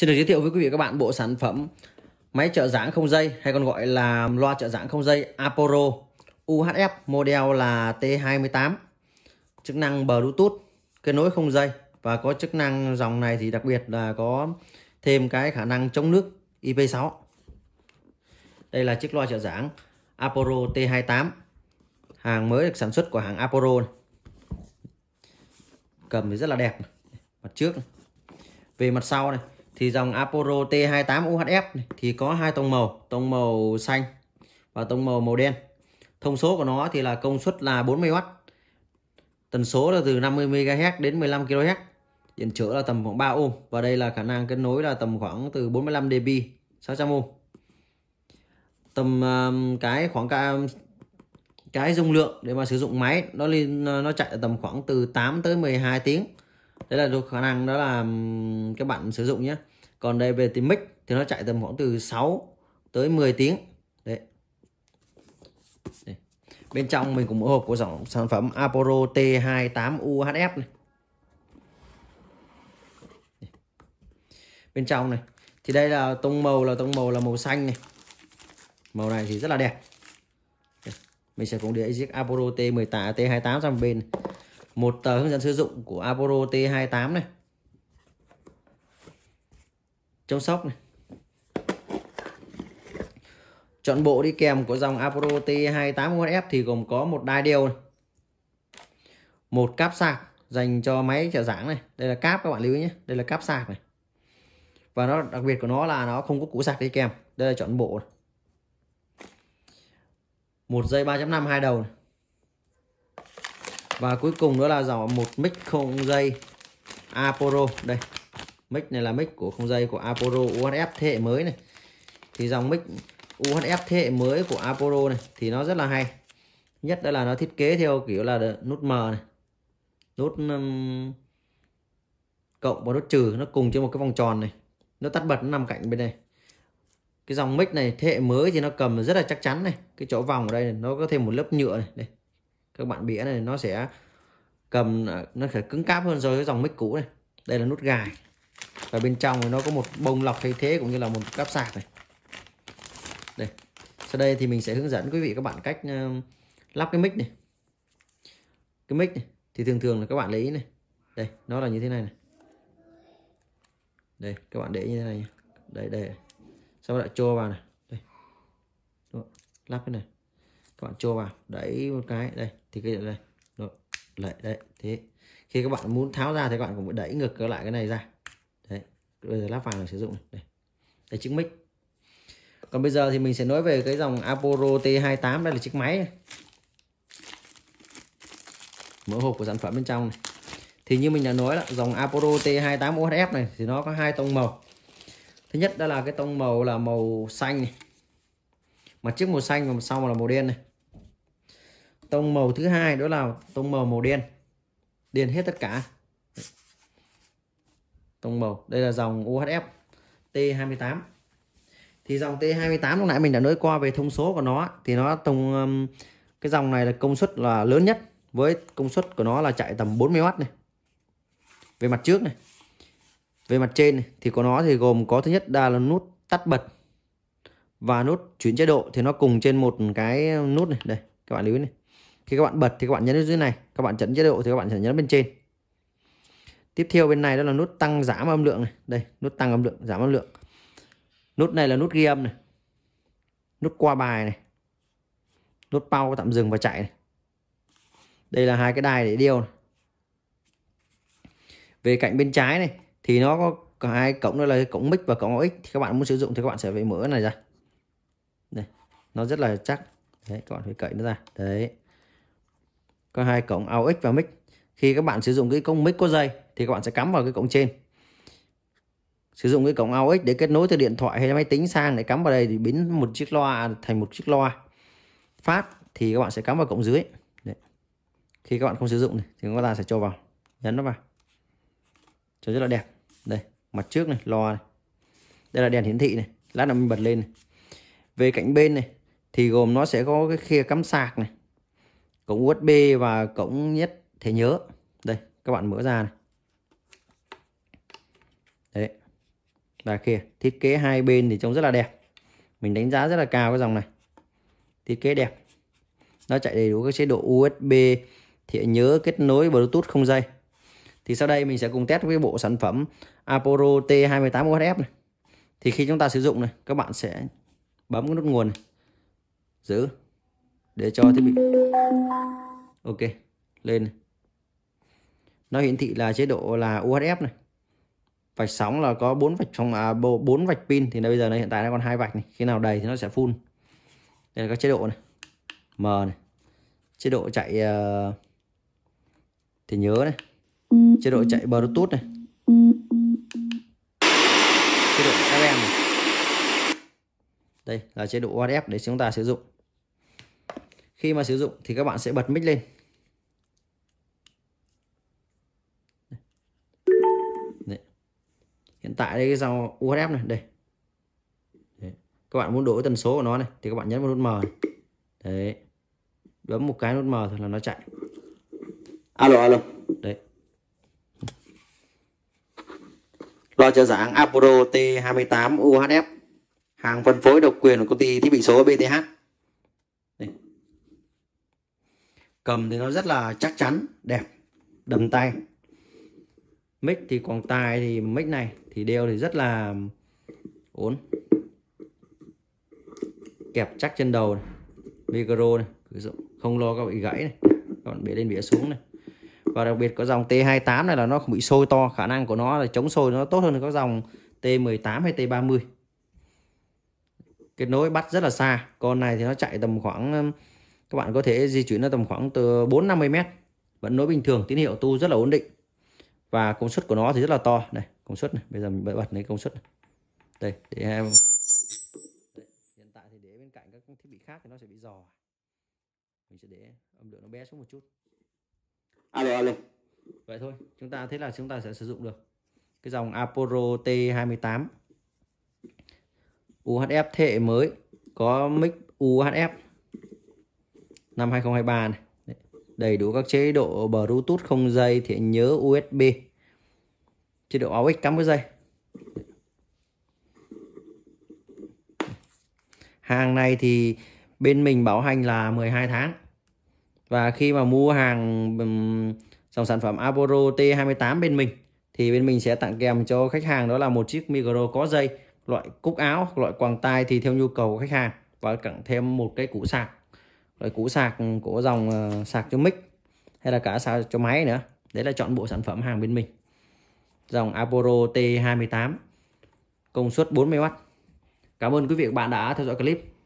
Xin được giới thiệu với quý vị và các bạn bộ sản phẩm máy trợ giảng không dây hay còn gọi là loa trợ giảng không dây Aporo UHF model là T28 chức năng Bluetooth kết nối không dây và có chức năng dòng này thì đặc biệt là có thêm cái khả năng chống nước IP6 đây là chiếc loa trợ giảng Aporo T28 hàng mới được sản xuất của hàng Aporo này. cầm thì rất là đẹp mặt trước về mặt sau này thì dòng Apollo T28 UHF thì có hai tông màu tông màu xanh và tông màu màu đen thông số của nó thì là công suất là 40W tần số là từ 50 MHz đến 15 kHz điện trở là tầm khoảng 3 ohm và đây là khả năng kết nối là tầm khoảng từ 45 dB 600 ohm tầm cái khoảng cả cái dung lượng để mà sử dụng máy nó lên nó chạy ở tầm khoảng từ 8 tới 12 tiếng đấy là thuộc khả năng đó là các bạn sử dụng nhé còn đây về tiếng mic thì nó chạy tầm khoảng từ 6 tới 10 tiếng đấy, đấy. bên trong mình cũng mở hộp của dòng sản phẩm Aporo T28UHF này bên trong này thì đây là tông màu là tông màu là màu xanh này màu này thì rất là đẹp mình sẽ cũng để chiếc Apollo T18 T28 sang bên này một tờ hướng dẫn sử dụng của aporo T28 này chống sóc này chọn bộ đi kèm của dòng aporo T28USF thì gồm có một đai điều này. một cáp sạc dành cho máy trợ giảng này đây là cáp các bạn lưu ý nhé đây là cáp sạc này và nó đặc biệt của nó là nó không có củ sạc đi kèm đây là chọn bộ này. một dây 3.5 hai đầu này và cuối cùng đó là dòng một mic không dây Aporo đây mic này là mic của không dây của Aporo UHF thế hệ mới này thì dòng mic UHF thế hệ mới của Aporo này thì nó rất là hay nhất đó là nó thiết kế theo kiểu là nút M này nút um, cộng và nút trừ nó cùng trên một cái vòng tròn này nó tắt bật nó nằm cạnh bên đây cái dòng mic này thế hệ mới thì nó cầm rất là chắc chắn này cái chỗ vòng ở đây này, nó có thêm một lớp nhựa này đây các bạn bĩa này nó sẽ cầm à, nó sẽ cứng cáp hơn so với dòng mic cũ này đây là nút gài và bên trong thì nó có một bông lọc thay thế cũng như là một cáp sạc này đây sau đây thì mình sẽ hướng dẫn quý vị các bạn cách à, lắp cái mic này cái mic này thì thường thường là các bạn lấy này đây nó là như thế này này đây các bạn để như thế này nhé. đây đây sau đó cho vào này đây lắp cái này các bạn cho vào đẩy một cái đây thì cái này Rồi, lại đấy thế khi các bạn muốn tháo ra thì các bạn cũng phải đẩy ngược lại cái này ra đấy bây giờ lắp vàng để sử dụng đây đây chiếc mic còn bây giờ thì mình sẽ nói về cái dòng aporo T28 đây là chiếc máy mở hộp của sản phẩm bên trong này. thì như mình đã nói là dòng aporo T28 OHF này thì nó có hai tông màu thứ nhất đó là cái tông màu là màu xanh này. mặt trước màu xanh và mặt sau là màu đen này tông màu thứ hai đó là tông màu màu đen đen hết tất cả tông màu đây là dòng UHF T28 thì dòng T28 lúc nãy mình đã nói qua về thông số của nó thì nó tông um, cái dòng này là công suất là lớn nhất với công suất của nó là chạy tầm 40W này về mặt trước này về mặt trên này, thì của nó thì gồm có thứ nhất đa là nút tắt bật và nút chuyển chế độ thì nó cùng trên một cái nút này đây các bạn lưu ý này khi các bạn bật thì các bạn nhấn ở dưới này các bạn chọn chế độ thì các bạn sẽ nhấn bên trên tiếp theo bên này đó là nút tăng giảm âm lượng này đây nút tăng âm lượng giảm âm lượng nút này là nút ghi âm này nút qua bài này nút pau tạm dừng và chạy này. đây là hai cái đài để điều này. về cạnh bên trái này thì nó có cả hai cổng đó là cổng mic và cổng aux thì các bạn muốn sử dụng thì các bạn sẽ phải mở cái này ra đây nó rất là chắc đấy các bạn phải cậy nó ra đấy có hai cổng aux và mic khi các bạn sử dụng cái cổng mic có dây thì các bạn sẽ cắm vào cái cổng trên sử dụng cái cổng aux để kết nối từ điện thoại hay máy tính sang để cắm vào đây thì biến một chiếc loa thành một chiếc loa phát thì các bạn sẽ cắm vào cổng dưới Đấy. khi các bạn không sử dụng thì chúng ta sẽ cho vào nhấn nó vào cho rất là đẹp đây mặt trước này loa này đây là đèn hiển thị này lát nữa mình bật lên này. về cạnh bên này thì gồm nó sẽ có cái khe cắm sạc này cổng USB và cổng nhất thể nhớ đây các bạn mở ra này đấy và kia thiết kế hai bên thì trông rất là đẹp mình đánh giá rất là cao cái dòng này thiết kế đẹp nó chạy đầy đủ các chế độ USB thẻ nhớ kết nối Bluetooth không dây thì sau đây mình sẽ cùng test với bộ sản phẩm aporo T28UHF này thì khi chúng ta sử dụng này các bạn sẽ bấm cái nút nguồn này. giữ để cho thiết bị ok lên này. nó hiển thị là chế độ là UHF này vạch sóng là có bốn vạch trong à, 4 vạch pin thì bây giờ nó hiện tại nó còn hai vạch này khi nào đầy thì nó sẽ full đây là các chế độ này M này chế độ chạy uh, thì nhớ này chế độ chạy Bluetooth này chế độ FM này. đây là chế độ UHF để chúng ta sử dụng khi mà sử dụng thì các bạn sẽ bật mic lên Đấy. hiện tại đây cái dòng UHF này đây Đấy. các bạn muốn đổi tần số của nó này thì các bạn nhấn vào nút M này. Đấy. Bấm một cái nút M thôi là nó chạy. Alo alo. Đấy. Lo cho giảng Apollo T28 UHF. Hàng phân phối độc quyền của công ty thiết bị số BTH. cầm thì nó rất là chắc chắn đẹp đầm tay mic thì quòng tai thì mic này thì đeo thì rất là ổn kẹp chắc trên đầu này. micro này không lo các bị gãy này còn bế lên bể xuống này và đặc biệt có dòng T28 này là nó không bị sôi to khả năng của nó là chống sôi nó tốt hơn các dòng T18 hay T30 kết nối bắt rất là xa con này thì nó chạy tầm khoảng um, các bạn có thể di chuyển nó tầm khoảng từ 4 50 mét vẫn nối bình thường tín hiệu tu rất là ổn định và công suất của nó thì rất là to này công suất này bây giờ mình bật lấy công suất này. đây để em hiện tại thì để bên cạnh các thiết bị khác thì nó sẽ bị dò mình sẽ để âm lượng nó bé xuống một chút alo alo vậy thôi chúng ta thế là chúng ta sẽ sử dụng được cái dòng aporo T28 UHF thế hệ mới có mic UHF năm 2023 này đầy đủ các chế độ Bluetooth không dây thì nhớ USB chế độ AUX cắm với dây hàng này thì bên mình bảo hành là 12 tháng và khi mà mua hàng dòng sản phẩm Aporo T28 bên mình thì bên mình sẽ tặng kèm cho khách hàng đó là một chiếc micro có dây loại cúc áo loại quàng tai thì theo nhu cầu của khách hàng và tặng thêm một cái củ sạc rồi củ sạc của dòng ờ, sạc cho mic hay là cả sạc cho máy nữa đấy là chọn bộ sản phẩm hàng bên mình dòng Aporo T28 công suất 40W cảm ơn quý vị và các bạn đã theo dõi clip